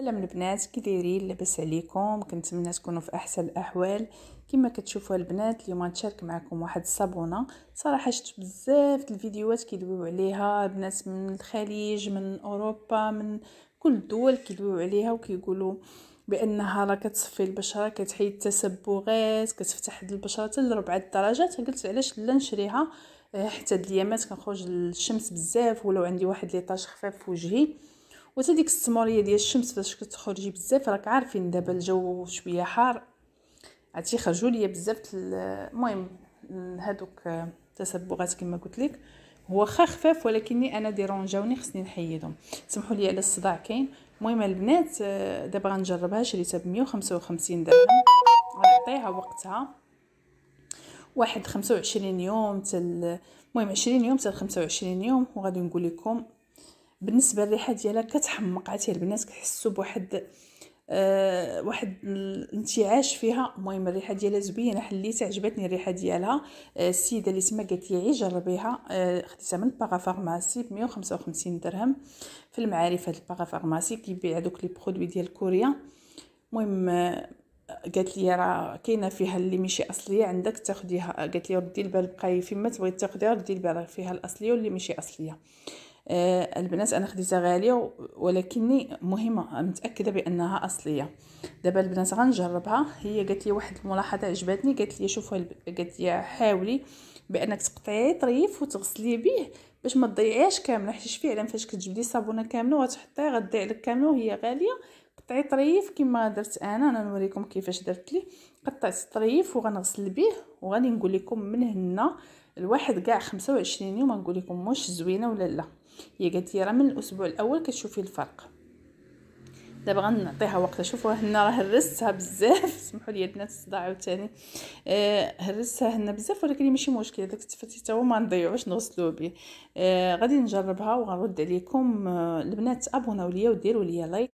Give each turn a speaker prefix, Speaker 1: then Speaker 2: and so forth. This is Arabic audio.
Speaker 1: سلام البنات كي دايرين لاباس عليكم كنتمنى تكونوا في احسن الاحوال كما كتشوفوا البنات اليوم غنشارك معكم واحد الصابونه صراحه شفت بزاف الفيديوهات كيدويو عليها بنات من الخليج من اوروبا من كل الدول كيدويو عليها وكيقولوا بانها راه كتصفي البشره كتحيد التسبغات كتفتح البشره حتى لربع الدرجات قلت علاش لا نشريها آه، حتى هاد الايامات كنخرج للشمس بزاف ولو عندي واحد لي طاش خفاف في وجهي وحتى ديك السموريه ديال الشمس فاش كتخرجي بزاف راك عارفين دابا الجو شويه حار عاد خرجوا ليا بزاف المهم هادوك التسبغات كما قلت لك هو خفاف ولكني انا ديرونجاوني خصني نحيدهم سمحوا لي على الصداع كاين المهم البنات دابا غنجربها شريتها ب 155 درهم غنعطيها وقتها واحد 25 يوم حتى المهم 20 يوم حتى 25 يوم وغادي نقول لكم بالنسبه للريحه ديالها كتحمق عرفتي البنات كيحسوا بواحد أه واحد الانتعاش فيها المهم الريحه ديالها زوينه حليتها عجبتني الريحه ديالها أه السيده اللي تما قالت لي جربيها أه خديتها من باغا فارماسي ب 155 درهم في المعارف هاد الباغا فارماسي كيبيع دوك لي برودوي ديال كوريا المهم آه، قالت لي راه كاينه فيها اللي ماشي اصليه عندك تاخديها قالت لي ردي البال بقاي فيما تبغي تاخديها ردي البال فيها الاصليه واللي ماشي اصليه آه، البنات انا خديتها غاليه ولكني مهمه متاكده بانها اصليه دابا البنات غنجربها هي قالت لي واحد الملاحظه عجبتني قالت لي شوفوا قالت لي حاولي بانك تقطعي طريف وتغسلي به باش ما تضيعيش كامله حيت فعلا فاش كتجبدي صابونه كامله وتحطيها غدي عليك كامله وهي غاليه قطعي طريف كما درت انا انا نوريكم كيفاش درت لي قطعت الطريف وغنغسل به وغادي نقول لكم من هنا الواحد كاع 25 يوم نقول لكم واش زوينه ولا لا هي قالت لي راه من الاسبوع الاول كتشوفي الفرق دابا غنعطيها وقت شوفوا هنا راه هرستها بزاف سمحوا لي البنات الصداع عاوتاني آه هرستها هنا بزاف ولكن ماشي مشكل داك التفتي تا هو ما نضيعوش نغسلوه به آه غادي نجربها وغنرد عليكم آه البنات ابوناو ليا وديروا ليا لايك